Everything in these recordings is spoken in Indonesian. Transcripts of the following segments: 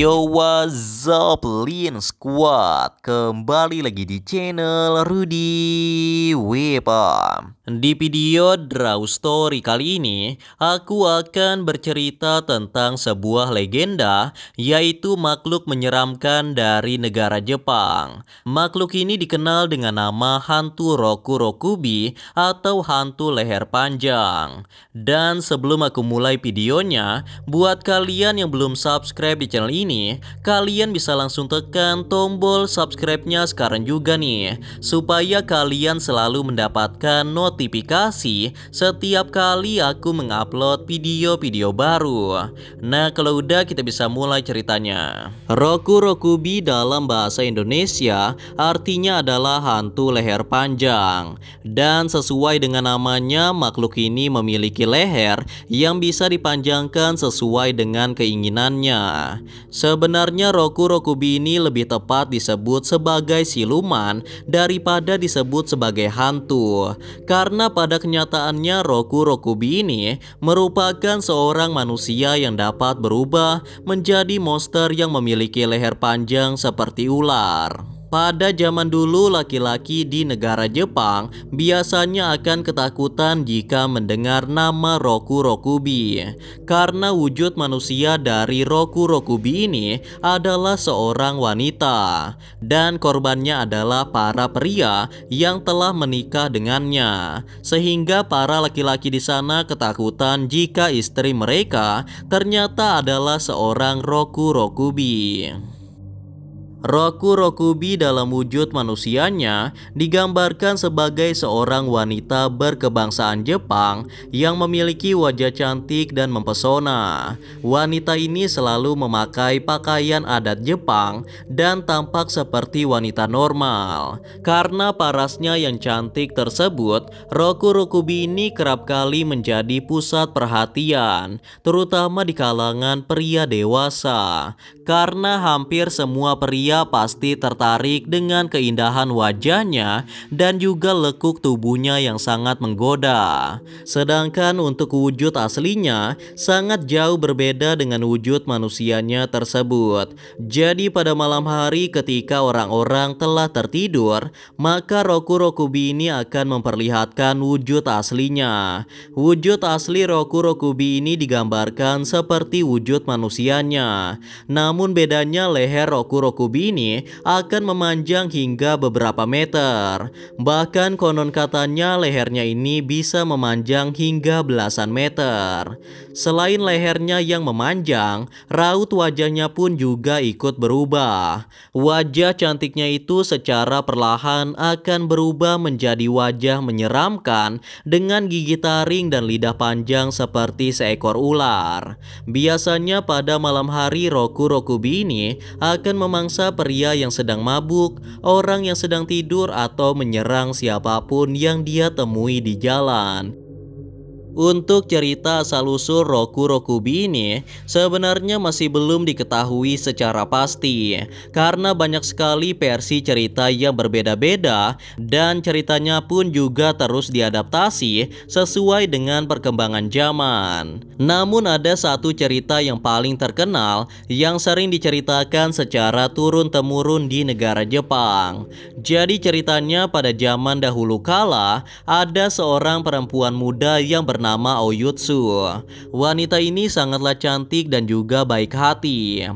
Yo, was. Zeppelin Squad kembali lagi di channel Rudy Wepa. Di video Draw Story kali ini, aku akan bercerita tentang sebuah legenda yaitu makhluk menyeramkan dari negara Jepang. Makhluk ini dikenal dengan nama hantu Roku Rokubi atau hantu leher panjang. Dan sebelum aku mulai videonya, buat kalian yang belum subscribe di channel ini, kalian bisa langsung tekan tombol subscribe-nya sekarang juga nih Supaya kalian selalu mendapatkan notifikasi setiap kali aku mengupload video-video baru Nah kalau udah kita bisa mulai ceritanya Roku Rokubi dalam bahasa Indonesia artinya adalah hantu leher panjang Dan sesuai dengan namanya makhluk ini memiliki leher yang bisa dipanjangkan sesuai dengan keinginannya Sebenarnya Roku Kurokubi ini lebih tepat disebut sebagai siluman daripada disebut sebagai hantu. Karena pada kenyataannya Roku Rokubi ini merupakan seorang manusia yang dapat berubah menjadi monster yang memiliki leher panjang seperti ular. Pada zaman dulu, laki-laki di negara Jepang biasanya akan ketakutan jika mendengar nama Roku Rokubi. Karena wujud manusia dari Roku Rokubi ini adalah seorang wanita. Dan korbannya adalah para pria yang telah menikah dengannya. Sehingga para laki-laki di sana ketakutan jika istri mereka ternyata adalah seorang Roku Rokubi. Roku-Rokubi dalam wujud manusianya digambarkan sebagai seorang wanita berkebangsaan Jepang yang memiliki wajah cantik dan mempesona. Wanita ini selalu memakai pakaian adat Jepang dan tampak seperti wanita normal. Karena parasnya yang cantik tersebut, Roku-Rokubi ini kerap kali menjadi pusat perhatian, terutama di kalangan pria dewasa. Karena hampir semua pria pria pasti tertarik dengan keindahan wajahnya dan juga lekuk tubuhnya yang sangat menggoda. Sedangkan untuk wujud aslinya sangat jauh berbeda dengan wujud manusianya tersebut. Jadi pada malam hari ketika orang-orang telah tertidur, maka Roku Rokubi ini akan memperlihatkan wujud aslinya. Wujud asli Roku Rokubi ini digambarkan seperti wujud manusianya. Namun bedanya leher Roku Rokubi ini akan memanjang hingga beberapa meter. Bahkan konon katanya lehernya ini bisa memanjang hingga belasan meter. Selain lehernya yang memanjang, raut wajahnya pun juga ikut berubah. Wajah cantiknya itu secara perlahan akan berubah menjadi wajah menyeramkan dengan gigi taring dan lidah panjang seperti seekor ular. Biasanya pada malam hari Roku Rokubi ini akan memangsa pria yang sedang mabuk, orang yang sedang tidur atau menyerang siapapun yang dia temui di jalan. Untuk cerita salusur Roku Rokubi ini sebenarnya masih belum diketahui secara pasti karena banyak sekali versi cerita yang berbeda-beda dan ceritanya pun juga terus diadaptasi sesuai dengan perkembangan zaman. Namun ada satu cerita yang paling terkenal yang sering diceritakan secara turun-temurun di negara Jepang. Jadi ceritanya pada zaman dahulu kala ada seorang perempuan muda yang bernama bernama Oyutsu. Wanita ini sangatlah cantik dan juga baik hati.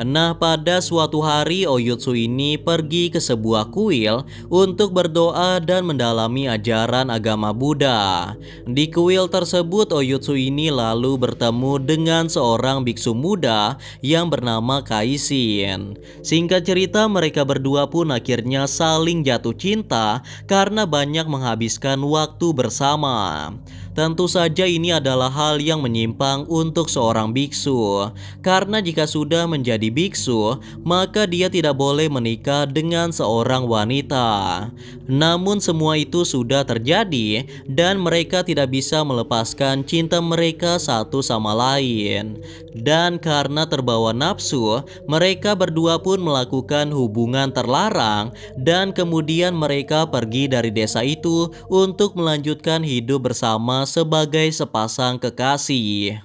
Nah pada suatu hari Oyutsu ini pergi ke sebuah kuil untuk berdoa dan mendalami ajaran agama Buddha Di kuil tersebut Oyutsu ini lalu bertemu dengan seorang biksu muda yang bernama Kaisin Singkat cerita mereka berdua pun akhirnya saling jatuh cinta karena banyak menghabiskan waktu bersama Tentu saja ini adalah hal yang menyimpang untuk seorang biksu Karena jika sudah menjadi biksu, maka dia tidak boleh menikah dengan seorang wanita. Namun semua itu sudah terjadi dan mereka tidak bisa melepaskan cinta mereka satu sama lain. Dan karena terbawa nafsu, mereka berdua pun melakukan hubungan terlarang dan kemudian mereka pergi dari desa itu untuk melanjutkan hidup bersama sebagai sepasang kekasih.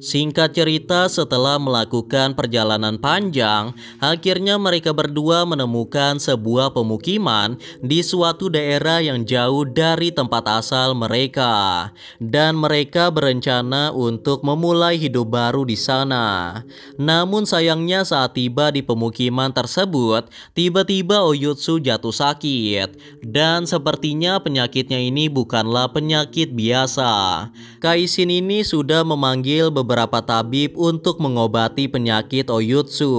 Singkat cerita, setelah melakukan perjalanan panjang, akhirnya mereka berdua menemukan sebuah pemukiman di suatu daerah yang jauh dari tempat asal mereka, dan mereka berencana untuk memulai hidup baru di sana. Namun, sayangnya, saat tiba di pemukiman tersebut, tiba-tiba Oyutsu jatuh sakit, dan sepertinya penyakitnya ini bukanlah penyakit biasa. Kaisin ini sudah memanggil beberapa beberapa tabib untuk mengobati penyakit Oyutsu.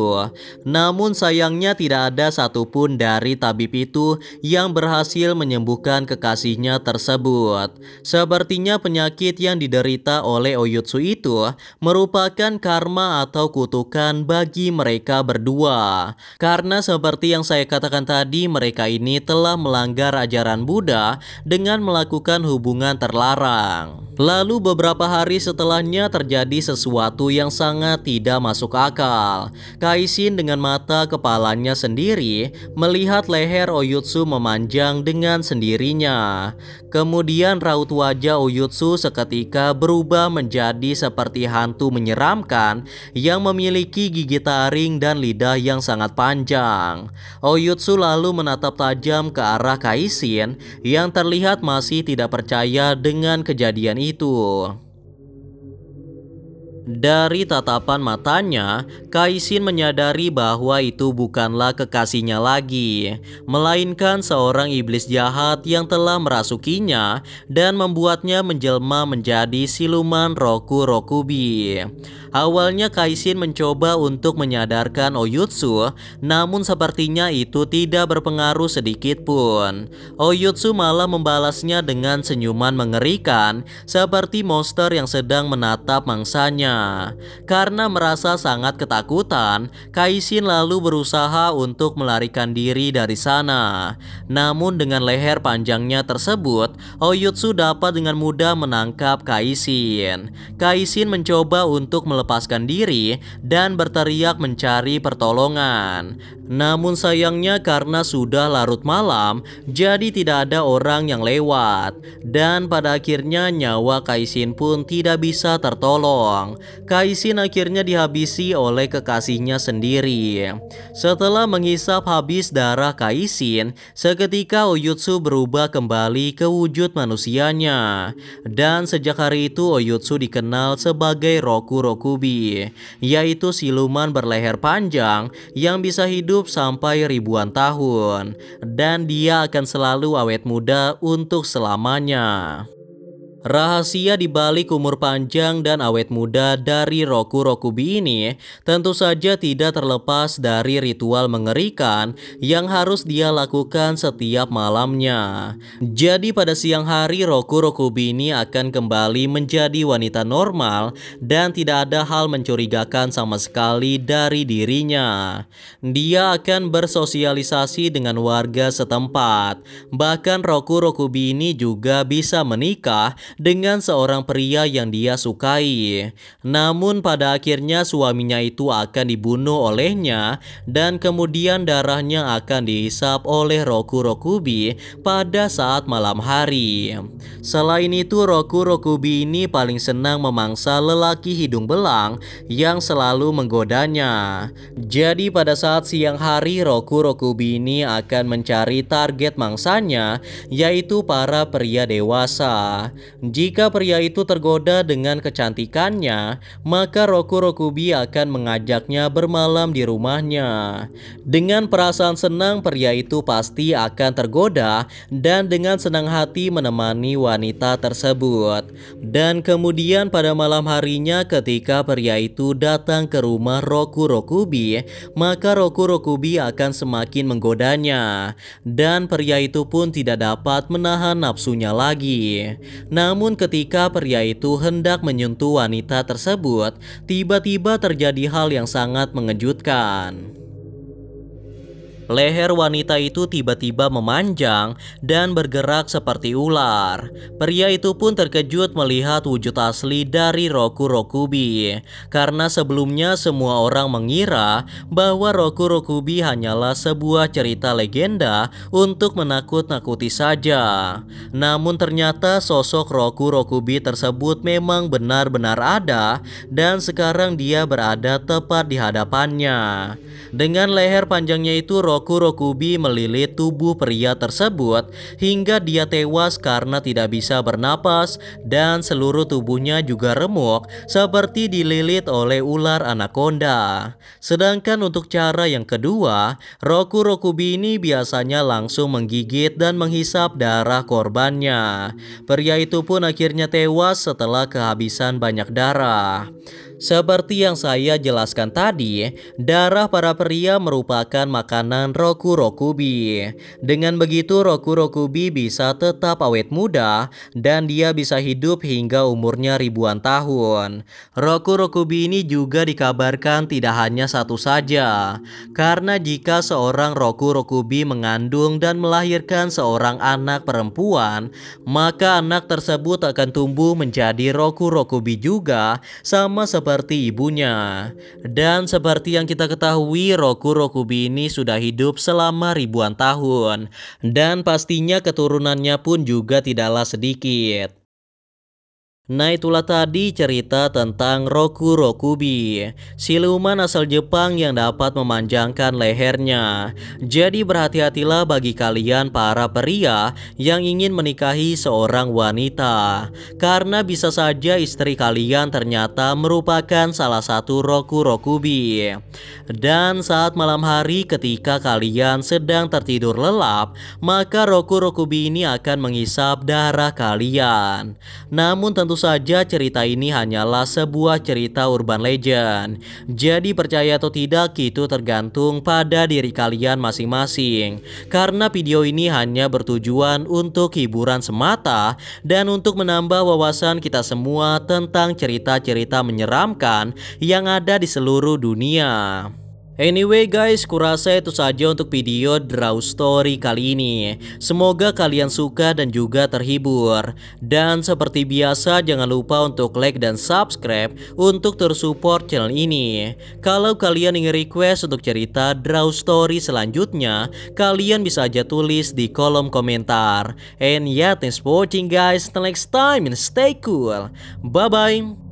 Namun sayangnya tidak ada satupun dari tabib itu yang berhasil menyembuhkan kekasihnya tersebut. Sepertinya penyakit yang diderita oleh Oyutsu itu merupakan karma atau kutukan bagi mereka berdua. Karena seperti yang saya katakan tadi, mereka ini telah melanggar ajaran Buddha dengan melakukan hubungan terlarang. Lalu beberapa hari setelahnya terjadi sesuatu yang sangat tidak masuk akal. Kaisin dengan mata kepalanya sendiri melihat leher Oyutsu memanjang dengan sendirinya. Kemudian raut wajah Oyutsu seketika berubah menjadi seperti hantu menyeramkan yang memiliki gigi taring dan lidah yang sangat panjang. Oyutsu lalu menatap tajam ke arah Kaisin yang terlihat masih tidak percaya dengan kejadian itu. Dari tatapan matanya, Kaisin menyadari bahwa itu bukanlah kekasihnya lagi, melainkan seorang iblis jahat yang telah merasukinya dan membuatnya menjelma menjadi siluman Roku Rokubi. Awalnya Kaisin mencoba untuk menyadarkan Oyutsu, namun sepertinya itu tidak berpengaruh sedikit pun. Oyutsu malah membalasnya dengan senyuman mengerikan seperti monster yang sedang menatap mangsanya. Karena merasa sangat ketakutan, Kaisin lalu berusaha untuk melarikan diri dari sana. Namun dengan leher panjangnya tersebut, Oyutsu dapat dengan mudah menangkap Kaisin. Kaisin mencoba untuk melepaskan diri dan berteriak mencari pertolongan. Namun sayangnya karena sudah larut malam, jadi tidak ada orang yang lewat. Dan pada akhirnya nyawa Kaisin pun tidak bisa tertolong. Kaisin akhirnya dihabisi oleh kekasihnya sendiri. Setelah menghisap habis darah Kaisin, seketika Oyutsu berubah kembali ke wujud manusianya. Dan sejak hari itu Oyutsu dikenal sebagai Roku Rokubi, yaitu siluman berleher panjang yang bisa hidup sampai ribuan tahun. Dan dia akan selalu awet muda untuk selamanya. Rahasia di balik umur panjang dan awet muda dari Roku Rokubi ini tentu saja tidak terlepas dari ritual mengerikan yang harus dia lakukan setiap malamnya. Jadi pada siang hari Roku Rokubi ini akan kembali menjadi wanita normal dan tidak ada hal mencurigakan sama sekali dari dirinya. Dia akan bersosialisasi dengan warga setempat. Bahkan Roku Rokubi ini juga bisa menikah dengan seorang pria yang dia sukai. Namun pada akhirnya suaminya itu akan dibunuh olehnya dan kemudian darahnya akan dihisap oleh Roku Rokubi pada saat malam hari. Selain itu Roku Rokubi ini paling senang memangsa lelaki hidung belang yang selalu menggodanya. Jadi pada saat siang hari Roku Rokubi ini akan mencari target mangsanya yaitu para pria dewasa. Jika pria itu tergoda dengan kecantikannya, maka Roku Rokubi akan mengajaknya bermalam di rumahnya. Dengan perasaan senang, pria itu pasti akan tergoda dan dengan senang hati menemani wanita tersebut. Dan kemudian pada malam harinya ketika pria itu datang ke rumah Roku Rokubi, maka Roku Rokubi akan semakin menggodanya. Dan pria itu pun tidak dapat menahan nafsunya lagi. Nah, namun ketika pria itu hendak menyentuh wanita tersebut, tiba-tiba terjadi hal yang sangat mengejutkan. Leher wanita itu tiba-tiba memanjang dan bergerak seperti ular. Pria itu pun terkejut melihat wujud asli dari Roku Rokubi. Karena sebelumnya semua orang mengira bahwa Roku Rokubi hanyalah sebuah cerita legenda untuk menakut-nakuti saja. Namun ternyata sosok Roku Rokubi tersebut memang benar-benar ada dan sekarang dia berada tepat di hadapannya. Dengan leher panjangnya itu Roku Rokurokubi melilit tubuh pria tersebut hingga dia tewas karena tidak bisa bernapas dan seluruh tubuhnya juga remuk seperti dililit oleh ular anaconda. Sedangkan untuk cara yang kedua, Rokurokubi ini biasanya langsung menggigit dan menghisap darah korbannya. Pria itu pun akhirnya tewas setelah kehabisan banyak darah. Seperti yang saya jelaskan tadi, darah para pria merupakan makanan Roku-Rokubi. Dengan begitu Roku-Rokubi bisa tetap awet muda dan dia bisa hidup hingga umurnya ribuan tahun. Roku-Rokubi ini juga dikabarkan tidak hanya satu saja, karena jika seorang Roku-Rokubi mengandung dan melahirkan seorang anak perempuan, maka anak tersebut akan tumbuh menjadi Roku-Rokubi juga sama seperti seperti ibunya. Dan seperti yang kita ketahui, Roku Rokubi ini sudah hidup selama ribuan tahun. Dan pastinya keturunannya pun juga tidaklah sedikit. Nah itulah tadi cerita tentang Roku Rokubi Siluman asal Jepang yang dapat memanjangkan lehernya Jadi berhati-hatilah bagi kalian para pria yang ingin menikahi seorang wanita Karena bisa saja istri kalian ternyata merupakan salah satu Roku Rokubi Dan saat malam hari ketika kalian sedang tertidur lelap Maka Roku Rokubi ini akan menghisap darah kalian Namun tentu saja cerita ini hanyalah sebuah cerita urban legend. Jadi percaya atau tidak itu tergantung pada diri kalian masing-masing. Karena video ini hanya bertujuan untuk hiburan semata dan untuk menambah wawasan kita semua tentang cerita-cerita menyeramkan yang ada di seluruh dunia. Anyway guys, kurasa itu saja untuk video Draw Story kali ini. Semoga kalian suka dan juga terhibur. Dan seperti biasa, jangan lupa untuk like dan subscribe untuk terus support channel ini. Kalau kalian ingin request untuk cerita Draw Story selanjutnya, kalian bisa aja tulis di kolom komentar. And yeah, thanks for watching guys. Till next time and stay cool. Bye-bye.